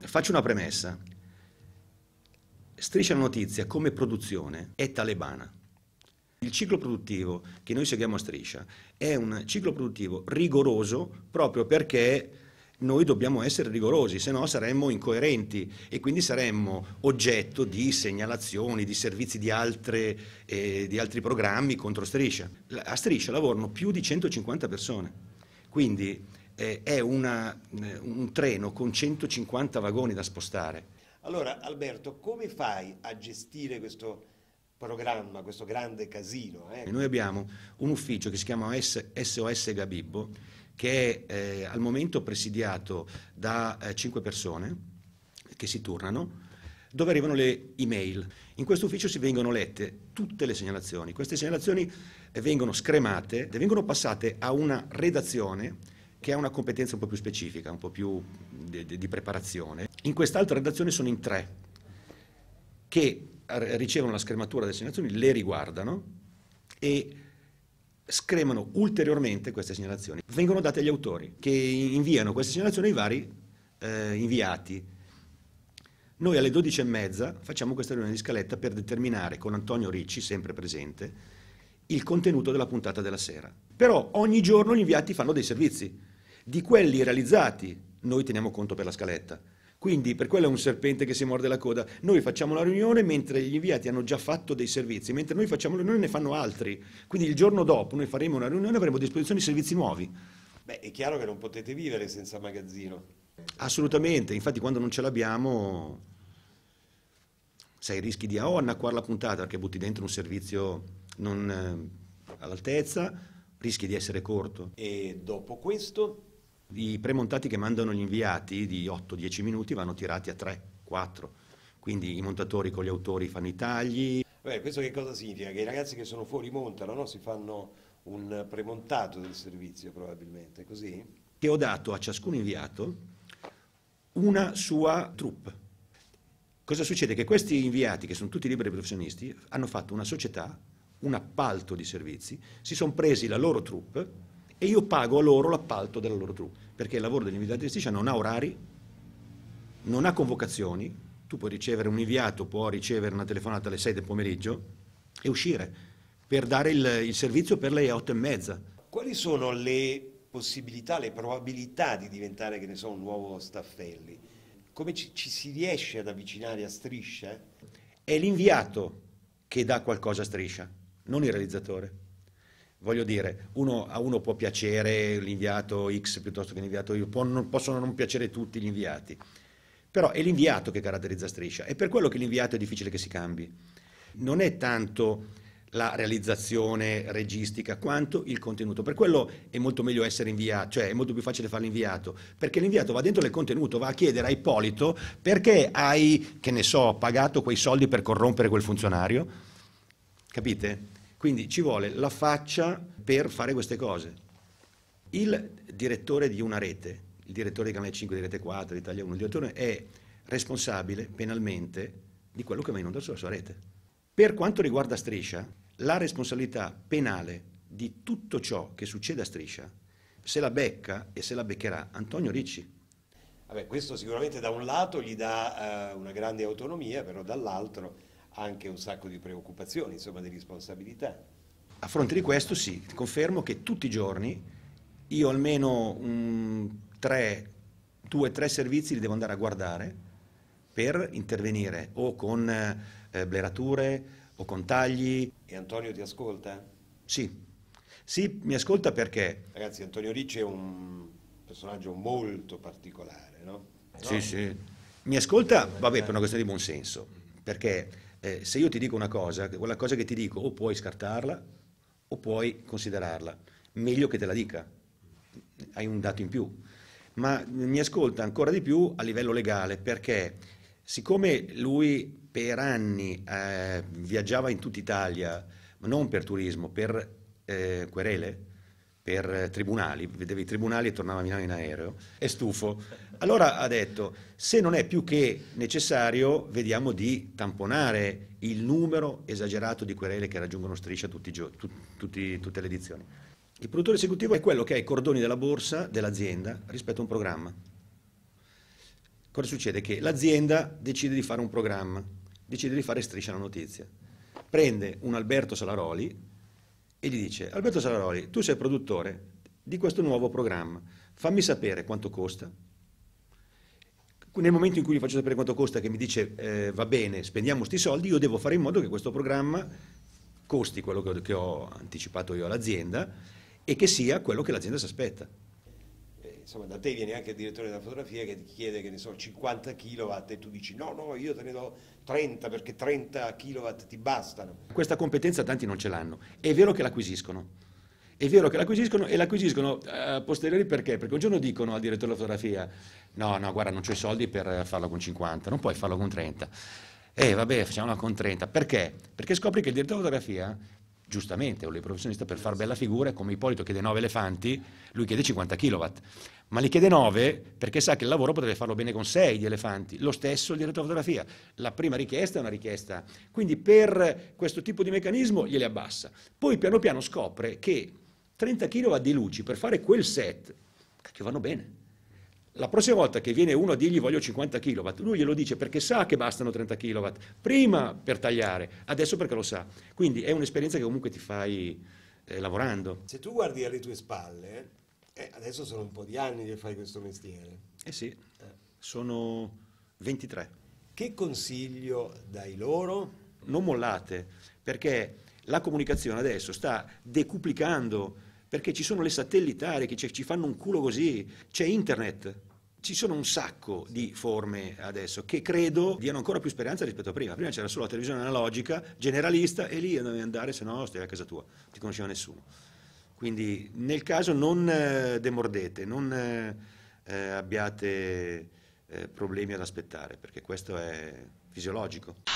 Faccio una premessa. Striscia la notizia come produzione è talebana. Il ciclo produttivo che noi seguiamo a Striscia è un ciclo produttivo rigoroso proprio perché noi dobbiamo essere rigorosi, se no saremmo incoerenti e quindi saremmo oggetto di segnalazioni, di servizi di, altre, eh, di altri programmi contro Striscia. A Striscia lavorano più di 150 persone. Quindi eh, è una, eh, un treno con 150 vagoni da spostare. Allora Alberto, come fai a gestire questo programma, questo grande casino? Eh? Noi abbiamo un ufficio che si chiama SOS Gabibbo, che è eh, al momento presidiato da eh, cinque persone che si turnano dove arrivano le email. In questo ufficio si vengono lette tutte le segnalazioni. Queste segnalazioni eh, vengono scremate e vengono passate a una redazione che ha una competenza un po' più specifica, un po' più di, di preparazione. In quest'altra redazione sono in tre che ricevono la scrematura delle segnalazioni, le riguardano e scremano ulteriormente queste segnalazioni. Vengono date agli autori che inviano queste segnalazioni ai vari eh, inviati noi alle 12.30 facciamo questa riunione di scaletta per determinare con Antonio Ricci, sempre presente, il contenuto della puntata della sera. Però ogni giorno gli inviati fanno dei servizi. Di quelli realizzati noi teniamo conto per la scaletta. Quindi per quello è un serpente che si morde la coda. Noi facciamo la riunione mentre gli inviati hanno già fatto dei servizi, mentre noi facciamo la riunione ne fanno altri. Quindi il giorno dopo noi faremo una riunione e avremo a disposizione i servizi nuovi. Beh, è chiaro che non potete vivere senza magazzino. Assolutamente, infatti quando non ce l'abbiamo, sai, rischi di AO annacquare la puntata perché butti dentro un servizio non eh, all'altezza, rischi di essere corto. E dopo questo? I premontati che mandano gli inviati di 8-10 minuti vanno tirati a 3-4, quindi i montatori con gli autori fanno i tagli. Beh, questo che cosa significa? Che i ragazzi che sono fuori montano, no? si fanno un premontato del servizio probabilmente, così? che ho dato a ciascun inviato una sua troupe. Cosa succede? Che questi inviati, che sono tutti liberi professionisti, hanno fatto una società, un appalto di servizi, si sono presi la loro troupe e io pago a loro l'appalto della loro troupe, perché il lavoro dell'inviato di striscia non ha orari, non ha convocazioni, tu puoi ricevere un inviato, può ricevere una telefonata alle 6 del pomeriggio e uscire per dare il, il servizio per le 8 e mezza. Quali sono le possibilità, le probabilità di diventare, che ne so, un nuovo Staffelli. Come ci, ci si riesce ad avvicinare a Striscia? È l'inviato che dà qualcosa a Striscia, non il realizzatore. Voglio dire, uno, a uno può piacere l'inviato X piuttosto che l'inviato Y, può, non, possono non piacere tutti gli inviati, però è l'inviato che caratterizza Striscia e per quello che l'inviato è difficile che si cambi. Non è tanto la realizzazione registica quanto il contenuto. Per quello è molto meglio essere inviato, cioè è molto più facile fare l'inviato, perché l'inviato va dentro del contenuto, va a chiedere a Ippolito perché hai, che ne so, pagato quei soldi per corrompere quel funzionario. Capite? Quindi ci vuole la faccia per fare queste cose. Il direttore di una rete, il direttore di Canale 5, di Rete 4, di Italia 1, il direttore è responsabile penalmente di quello che va in onda sulla sua rete. Per quanto riguarda Striscia, la responsabilità penale di tutto ciò che succede a Striscia se la becca e se la beccherà Antonio Ricci. Vabbè, questo sicuramente da un lato gli dà eh, una grande autonomia, però dall'altro anche un sacco di preoccupazioni, insomma di responsabilità. A fronte di questo sì, ti confermo che tutti i giorni io almeno um, tre, due o tre servizi li devo andare a guardare per intervenire o con eh, blerature o con tagli. E Antonio ti ascolta? Sì, sì, mi ascolta perché... Ragazzi, Antonio Ricci è un personaggio molto particolare, no? no? Sì, sì. Mi ascolta, vabbè, eh. per una questione di buon senso, perché eh, se io ti dico una cosa, quella cosa che ti dico o puoi scartarla o puoi considerarla, meglio che te la dica, hai un dato in più ma mi ascolta ancora di più a livello legale perché Siccome lui per anni eh, viaggiava in tutta Italia, non per turismo, per eh, querele, per tribunali, vedeva i tribunali e tornava a Milano in aereo, è stufo. Allora ha detto, se non è più che necessario, vediamo di tamponare il numero esagerato di querele che raggiungono striscia tutti gio- tutti, tutte le edizioni. Il produttore esecutivo è quello che ha i cordoni della borsa dell'azienda rispetto a un programma. Cosa succede? Che l'azienda decide di fare un programma, decide di fare striscia la notizia. Prende un Alberto Salaroli e gli dice, Alberto Salaroli, tu sei produttore di questo nuovo programma, fammi sapere quanto costa. Nel momento in cui gli faccio sapere quanto costa, che mi dice eh, va bene, spendiamo questi soldi, io devo fare in modo che questo programma costi quello che ho, che ho anticipato io all'azienda e che sia quello che l'azienda si aspetta insomma da te viene anche il direttore della fotografia che ti chiede che ne so 50 kW e tu dici no no io te ne do 30 perché 30 kW ti bastano. Questa competenza tanti non ce l'hanno, è vero che l'acquisiscono. È vero che l'acquisiscono e l'acquisiscono eh, a posteriori perché? Perché un giorno dicono al direttore della fotografia no, no, guarda, non c'ho i soldi per farlo con 50, non puoi farlo con 30. Eh, vabbè, facciamola con 30. Perché? Perché scopri che il direttore della fotografia giustamente, volevo il professionista per far bella figura, come Ippolito chiede 9 elefanti, lui chiede 50 kW, ma li chiede 9 perché sa che il lavoro potrebbe farlo bene con 6 di elefanti, lo stesso il direttore fotografia, la prima richiesta è una richiesta, quindi per questo tipo di meccanismo gliele abbassa. Poi piano piano scopre che 30 kW di luci per fare quel set, che vanno bene, la prossima volta che viene uno a dirgli voglio 50 kW, lui glielo dice perché sa che bastano 30 kW, prima per tagliare, adesso perché lo sa. Quindi è un'esperienza che comunque ti fai eh, lavorando. Se tu guardi alle tue spalle, eh, adesso sono un po' di anni che fai questo mestiere. Eh sì, eh. sono 23. Che consiglio dai loro? Non mollate, perché la comunicazione adesso sta decuplicando perché ci sono le satellitari che ci fanno un culo così, c'è internet. Ci sono un sacco di forme adesso che credo diano ancora più speranza rispetto a prima. Prima c'era solo la televisione analogica, generalista, e lì dovevi andare, se no stai a casa tua, non ti conosceva nessuno. Quindi nel caso non eh, demordete, non eh, eh abbiate eh, problemi ad aspettare, perché questo è fisiologico.